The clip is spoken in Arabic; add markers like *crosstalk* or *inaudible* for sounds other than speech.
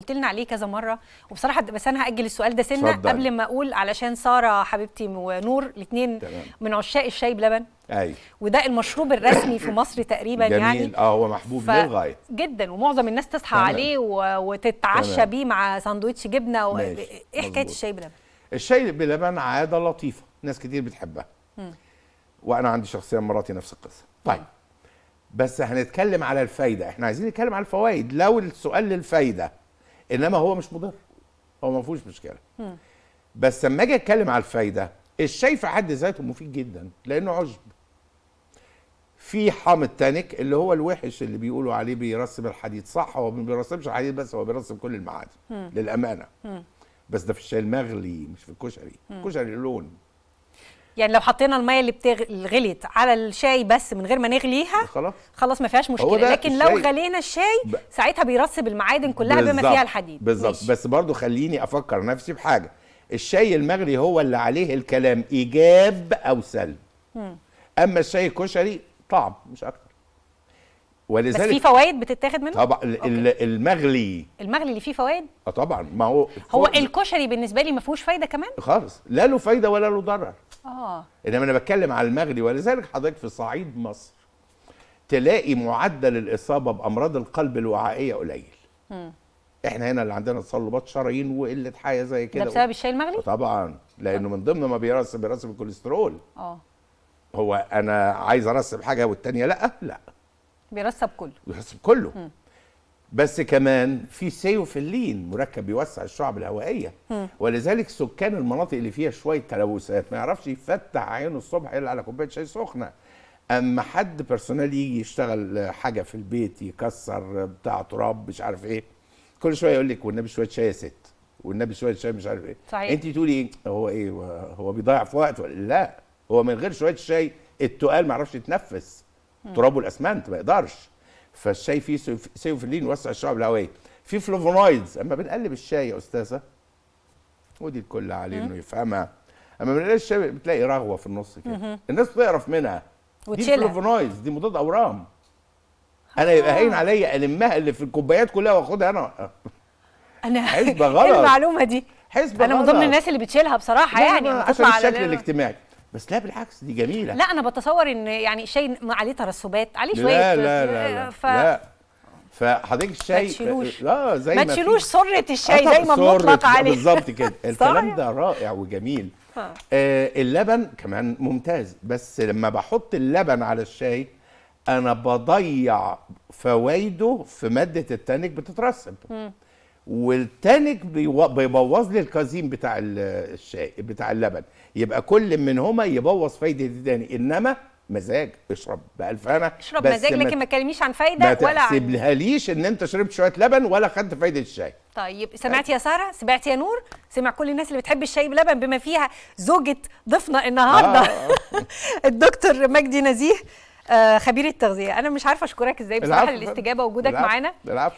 قلت لنا عليه كذا مره وبصراحه بس انا هاجل السؤال ده سنه صدق. قبل ما اقول علشان ساره حبيبتي ونور الاثنين من عشاق الشاي بلبن أي. وده المشروب الرسمي في مصر تقريبا جميل. يعني اه هو محبوب ف... للغايه جدا ومعظم الناس تصحى تمام. عليه و... وتتعشى تمام. بيه مع ساندوتش جبنه و... ايه حكايه الشاي بلبن الشاي بلبن عاده لطيفه ناس كتير بتحبها م. وانا عندي شخصيا مراتي نفس القصه طيب م. بس هنتكلم على الفايده احنا عايزين نتكلم على الفوائد لو السؤال للفايده انما هو مش مضر هو ما فيهوش مشكله بس لما اجي اتكلم على الفايده الشاي في حد ذاته مفيد جدا لانه عشب في حامض تانيك اللي هو الوحش اللي بيقولوا عليه بيرسم الحديد صح هو ما بيرسمش الحديد بس هو بيرسم كل المعادن للامانه م. بس ده في الشاي المغلي مش في الكشري الكشري لون يعني لو حطينا الميه اللي بتغ... غليت على الشاي بس من غير ما نغليها خلاص خلاص ما فيهاش مشكله لكن لو غلينا الشاي ب... ساعتها بيرسب المعادن كلها بما فيها الحديد بالظبط بس برضو خليني افكر نفسي بحاجه الشاي المغلي هو اللي عليه الكلام ايجاب او سلب اما الشاي الكشري طعم مش اكتر ولذلك بس في فوائد بتتاخد منه؟ طبعا أوكي. المغلي المغلي اللي فيه فوائد؟ اه طبعا ما هو هو الكشري بالنسبه لي ما فيهوش فايده كمان؟ خالص لا له فايده ولا له ضرر اه انما انا بتكلم على المغرب ولذلك حضرتك في صعيد مصر تلاقي معدل الاصابه بامراض القلب الوعائيه قليل م. احنا هنا اللي عندنا تصلبات شرايين وقله حياه زي كده ده بسبب الشاي المغلي طبعا لانه من ضمن ما بيرسب بيرسب الكوليسترول اه هو انا عايز ارسب حاجه والتانيه لا لا بيرسب كله بيرسب كله م. بس كمان في اللين مركب بيوسع الشعب الهوائيه ولذلك سكان المناطق اللي فيها شويه تلوثات ما يعرفش يفتح عينه الصبح الا على كوبايه شاي سخنه اما حد بيرسونال يجي يشتغل حاجه في البيت يكسر بتاع تراب مش عارف ايه كل شويه يقول لك والنبي شويه شاي يا ست والنبي شويه شاي مش عارف ايه صحيح. انت تقولي ايه هو ايه هو بيضيع في وقت ولا لا هو من غير شويه شاي التقال ما يعرفش يتنفس تراب الاسمنت ما يقدرش فالشاي فيه سيوفلين يوسع الشعب الهوائي في فلوفونويدز اما بنقلب الشاي يا استاذه ودي الكل عليه انه يفهمها اما بنقلب الشاي بتلاقي رغوه في النص كده الناس بتقرف منها وتشيلها. دي فلوفونويدز دي مضاد اورام آه. انا يبقى هين عليا المها اللي في الكوبايات كلها واخدها انا انا حسبه *laughs* إيه غلط المعلومه دي حسبه انا من ضمن الناس اللي بتشيلها بصراحه يعني عشان الشكل الاجتماعي بس لا بالعكس دي جميله لا انا بتصور ان يعني شيء عليه ترسبات عليه شويه لا لا لا, لا, آه، ف... لا. فحضرتك الشاي ما تشيلوش لا زي ما تشيلوش سره الشاي آه، زي ما مطلق عليه بالظبط كده *laughs* الكلام ده رائع وجميل آه اللبن كمان ممتاز بس لما بحط اللبن على الشاي انا بضيع فوائده في ماده التانيك بتترسب والتانك بيبوظ لي الكازين بتاع الشاي بتاع اللبن يبقى كل منهما يبوظ فايده الثاني انما مزاج اشرب بالف هنا اشرب مزاج لكن ما تكلميش عن فايده ما ولا ما ليش ان انت شربت شويه لبن ولا خدت فايده الشاي طيب سمعت يا ساره سمعت يا نور سمع كل الناس اللي بتحب الشاي بلبن بما فيها زوجه ضيفنا النهارده آه. *laughs* الدكتور مجدي نزيه آه، خبير التغذيه انا مش عارفه اشكرك ازاي بصراحه للاستجابه وجودك معانا